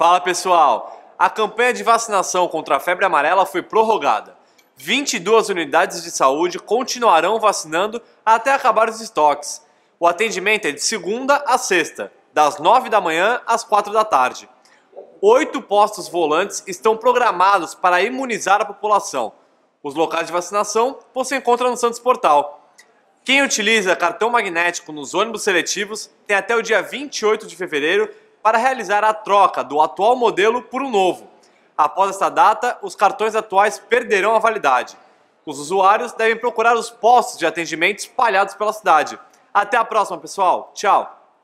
Fala pessoal! A campanha de vacinação contra a febre amarela foi prorrogada. 22 unidades de saúde continuarão vacinando até acabar os estoques. O atendimento é de segunda a sexta, das 9 da manhã às 4 da tarde. Oito postos volantes estão programados para imunizar a população. Os locais de vacinação você encontra no Santos Portal. Quem utiliza cartão magnético nos ônibus seletivos tem até o dia 28 de fevereiro para realizar a troca do atual modelo por um novo. Após essa data, os cartões atuais perderão a validade. Os usuários devem procurar os postos de atendimento espalhados pela cidade. Até a próxima, pessoal. Tchau.